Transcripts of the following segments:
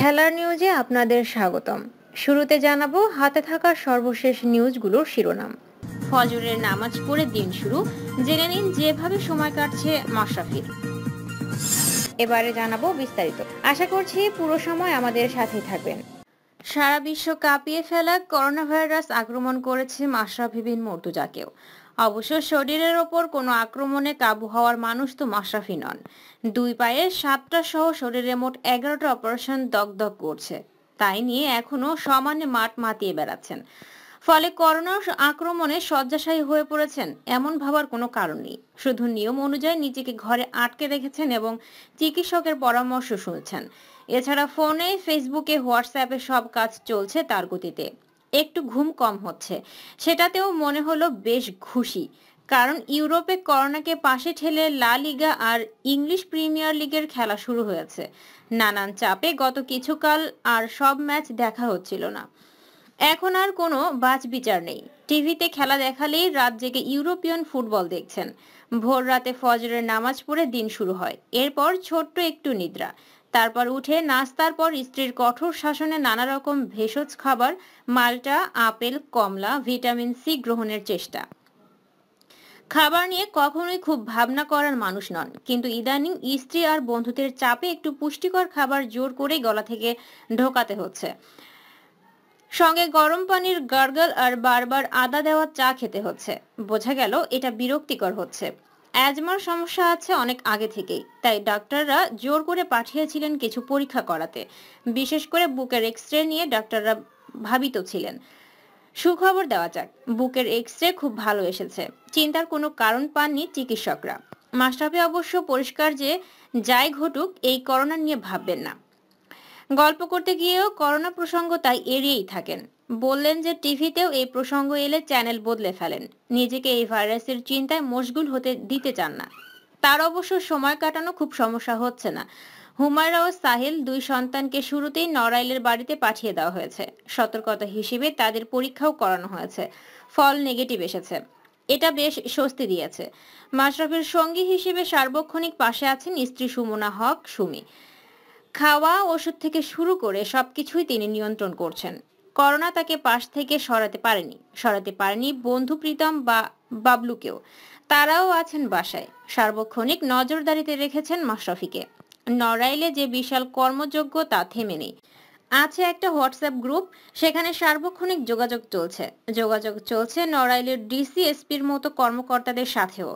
খেলার নিউজে আপনাদের স্বাগতম শুরুতে জানাবো হাতে থাকা সর্বশেষ নিউজগুলোর শিরোনাম ফজরের নামাজ পড়ে দিন শুরু জেনে নিন যেভাবে সময় কাটছে মাশরাফির এবারে জানাবো বিস্তারিত আশা করছি পুরো সময় আমাদের সাথেই থাকবেন সারা বিশ্ব কাঁপিয়ে ফেলা করোনা ভাইরাস আক্রমণ করেছে মাশরাফি বিন মর্তুজাকেও অবশ্য শরীরের ওপর কোনো আক্রমণে কাবু হওয়ার মানুষ তো মাশরাফি নন দুই পায়ে সাতটা সহ শরীরে মোট এগারোটা অপারেশন দগদগ করছে তাই নিয়ে এখনো সমানে মাঠ মাতিয়ে বেড়াচ্ছেন ফলে করোনা আক্রমণে শয্যাশায়ী হয়ে পড়েছেন এমন ভাবার কোনো কারণ নেই শুধু নিয়ম অনুযায়ী নিজেকে ঘরে আটকে রেখেছেন এবং চিকিৎসকের পরামর্শ শুনছেন এছাড়া ফোনে ফেসবুকে হোয়াটসঅ্যাপে সব কাজ চলছে তার গতিতে একটু ঘুম কম হচ্ছে সেটাতেও মনে হলো বেশ খুশি কারণ ইউরোপে করোনাকে পাশে ঠেলে লা লিগা আর ইংলিশ প্রিমিয়ার লিগের খেলা শুরু হয়েছে নানান চাপে গত কিছুকাল আর সব ম্যাচ দেখা হচ্ছিল না এখন আর কোনো বাজ বিচার নেই টিভিতে খেলা দেখালেই রাত জেগে ইউরোপিয়ান ফুটবল দেখছেন ভোর রাতে ফজরের নামাজ পড়ে দিন শুরু হয় এরপর ছোট্ট একটু নিদ্রা তারপর উঠে নাস্তার পর স্ত্রীর কঠোর শাসনে নানা রকম ভেষজ খাবার মাল্টা আপেল কমলা ভিটামিন সি গ্রহণের চেষ্টা খাবার নিয়ে কখনোই খুব ভাবনা করার মানুষ নন কিন্তু ইদানিং স্ত্রী আর বন্ধুদের চাপে একটু পুষ্টিকর খাবার জোর করে গলা থেকে ঢোকাতে হচ্ছে সঙ্গে গরম পানির গার্গল আর বারবার আদা দেওয়া চা খেতে হচ্ছে বোঝা গেল এটা বিরক্তিকর হচ্ছে অ্যাজমার সমস্যা আছে অনেক আগে থেকেই তাই ডাক্তাররা জোর করে পাঠিয়েছিলেন কিছু পরীক্ষা করাতে বিশেষ করে বুকের এক্স রে নিয়ে ডাক্তাররা ভাবিত ছিলেন সুখবর দেওয়া যাক বুকের এক্স রে খুব ভালো এসেছে চিন্তার কোনো কারণ পাননি চিকিৎসকরা মাস্টাফে অবশ্য পরিষ্কার যে যাই ঘটুক এই করোনা নিয়ে ভাববেন না গল্প করতে গিয়েও করোনা প্রসঙ্গ তাই এড়িয়েই থাকেন বললেন যে টিভিতেও এই প্রসঙ্গ এলে চ্যানেল বদলে ফেলেন নিজেকে এই ভাইরাসের চিন্তায় মশগুল হতে দিতে চান না তার অবশ্য সময় কাটানো খুব সমস্যা হচ্ছে না হুমায়রা ও সাহিল দুই সন্তানকে শুরুতেই নড়াইলের বাড়িতে পাঠিয়ে দেওয়া হয়েছে সতর্কতা হিসেবে তাদের পরীক্ষাও করানো হয়েছে ফল নেগেটিভ এসেছে এটা বেশ স্বস্তি দিয়েছে মাশরাফির সঙ্গী হিসেবে সার্বক্ষণিক পাশে আছেন স্ত্রী সুমনা হক সুমি খাওয়া ওষুধ থেকে শুরু করে সবকিছুই তিনি নিয়ন্ত্রণ করছেন করোনা তাকে পাশ থেকে সরাতে পারেনি সরাতে পারেনি বন্ধু প্রীতম বা বাবলুকেও তারাও আছেন বাসায় সার্বক্ষণিক নজরদারিতে রেখেছেন মাশরাফিকে নড়াইলে যে বিশাল কর্মযোগ্য তা থেমে নেই আছে একটা হোয়াটসঅ্যাপ গ্রুপ সেখানে সার্বক্ষণিক যোগাযোগ চলছে যোগাযোগ চলছে নড়াইলের ডিসিএসপির মতো কর্মকর্তাদের সাথেও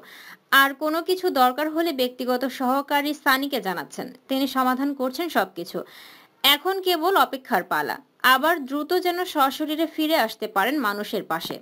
আর কোনো কিছু দরকার হলে ব্যক্তিগত সহকারী সানিকে জানাচ্ছেন তিনি সমাধান করছেন সবকিছু এখন কেবল অপেক্ষার পালা আবার দ্রুত যেন সশরীরে ফিরে আসতে পারেন মানুষের পাশে